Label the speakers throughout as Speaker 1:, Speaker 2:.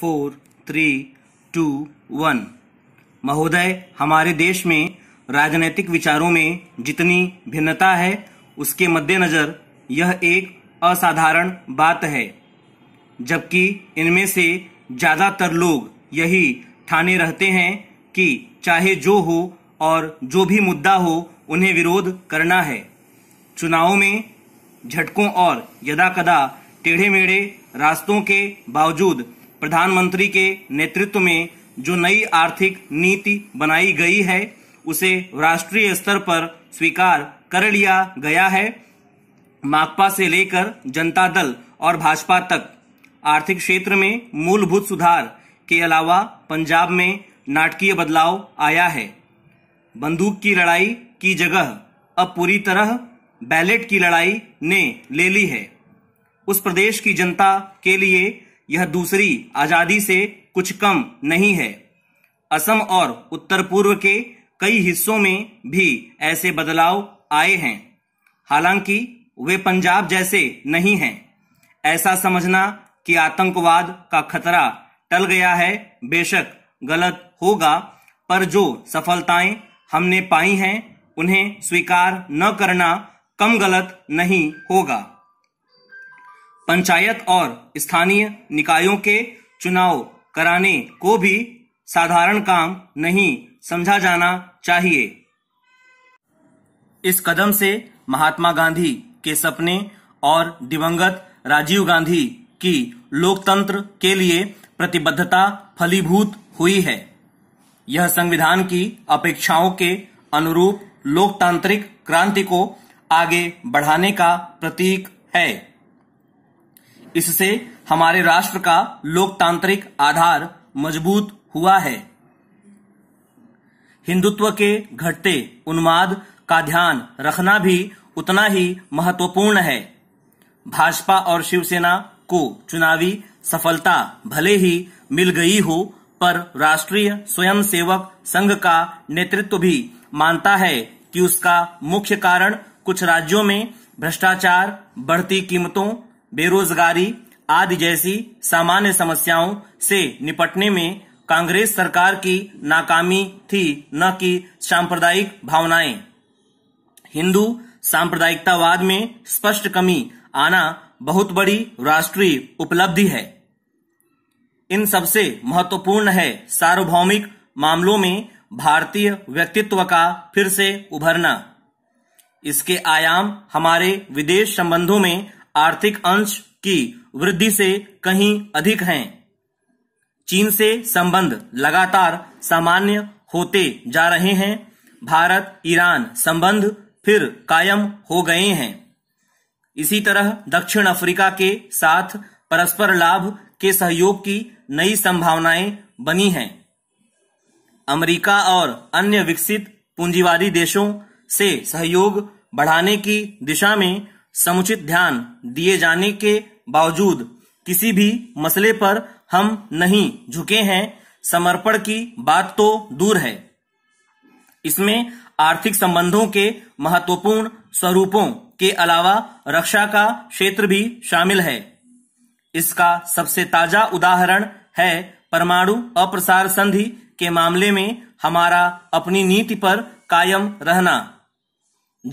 Speaker 1: four three to one महोदय हमारे देश में राजनीतिक विचारों में जितनी भिन्नता है उसके मद्देनज़र यह एक असाधारण बात है जबकि इनमें से ज़्यादातर लोग यही ठाने रहते हैं कि चाहे जो हो और जो भी मुद्दा हो उन्हें विरोध करना है चुनाव में झटकों और यदाकदा टेढ़े मेढ़े रास्तों के बावजूद प्रधानमंत्री के नेतृत्व में जो नई आर्थिक नीति बनाई गई है उसे राष्ट्रीय स्तर पर स्वीकार कर लिया गया है माकपा से लेकर जनता दल और भाजपा तक आर्थिक क्षेत्र में मूलभूत सुधार के अलावा पंजाब में नाटकीय बदलाव आया है बंदूक की लड़ाई की जगह अब पूरी तरह बैलेट की लड़ाई ने ले ली है उस प्रदेश की जनता के लिए यह दूसरी आज़ादी से कुछ कम नहीं है असम और उत्तर पूर्व के कई हिस्सों में भी ऐसे बदलाव आए हैं हालांकि वे पंजाब जैसे नहीं हैं ऐसा समझना कि आतंकवाद का खतरा टल गया है बेशक गलत होगा पर जो सफलताएं हमने पाई हैं उन्हें स्वीकार न करना कम गलत नहीं होगा पंचायत और स्थानीय निकायों के चुनाव कराने को भी साधारण काम नहीं समझा जाना चाहिए इस कदम से महात्मा गांधी के सपने और दिवंगत राजीव गांधी की लोकतंत्र के लिए प्रतिबद्धता फलीभूत हुई है यह संविधान की अपेक्षाओं के अनुरूप लोकतांत्रिक क्रांति को आगे बढ़ाने का प्रतीक है इससे हमारे राष्ट्र का लोकतांत्रिक आधार मजबूत हुआ है हिंदुत्व के घटते उन्माद का ध्यान रखना भी उतना ही महत्वपूर्ण है भाजपा और शिवसेना को चुनावी सफलता भले ही मिल गई हो पर राष्ट्रीय स्वयंसेवक संघ का नेतृत्व भी मानता है कि उसका मुख्य कारण कुछ राज्यों में भ्रष्टाचार बढ़ती कीमतों बेरोजगारी आदि जैसी सामान्य समस्याओं से निपटने में कांग्रेस सरकार की नाकामी थी न कि सांप्रदायिक भावनाएं हिंदू सांप्रदायिकतावाद में स्पष्ट कमी आना बहुत बड़ी राष्ट्रीय उपलब्धि है इन सबसे महत्वपूर्ण है सार्वभौमिक मामलों में भारतीय व्यक्तित्व का फिर से उभरना इसके आयाम हमारे विदेश संबंधों में आर्थिक अंश की वृद्धि से कहीं अधिक हैं चीन से संबंध लगातार सामान्य होते जा रहे हैं भारत ईरान संबंध फिर कायम हो गए हैं इसी तरह दक्षिण अफ्रीका के साथ परस्पर लाभ के सहयोग की नई संभावनाएं बनी हैं अमेरिका और अन्य विकसित पूंजीवादी देशों से सहयोग बढ़ाने की दिशा में समुचित ध्यान दिए जाने के बावजूद किसी भी मसले पर हम नहीं झुके हैं समर्पण की बात तो दूर है इसमें आर्थिक संबंधों के महत्वपूर्ण स्वरूपों के अलावा रक्षा का क्षेत्र भी शामिल है इसका सबसे ताजा उदाहरण है परमाणु अप्रसार संधि के मामले में हमारा अपनी नीति पर कायम रहना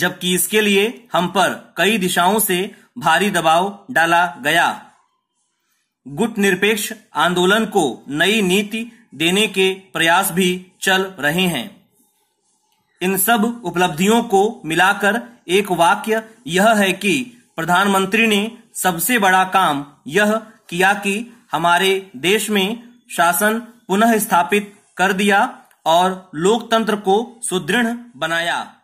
Speaker 1: जबकि इसके लिए हम पर कई दिशाओं से भारी दबाव डाला गया गुट निरपेक्ष आंदोलन को नई नीति देने के प्रयास भी चल रहे हैं इन सब उपलब्धियों को मिलाकर एक वाक्य यह है कि प्रधानमंत्री ने सबसे बड़ा काम यह किया कि हमारे देश में शासन पुनः स्थापित कर दिया और लोकतंत्र को सुदृढ़ बनाया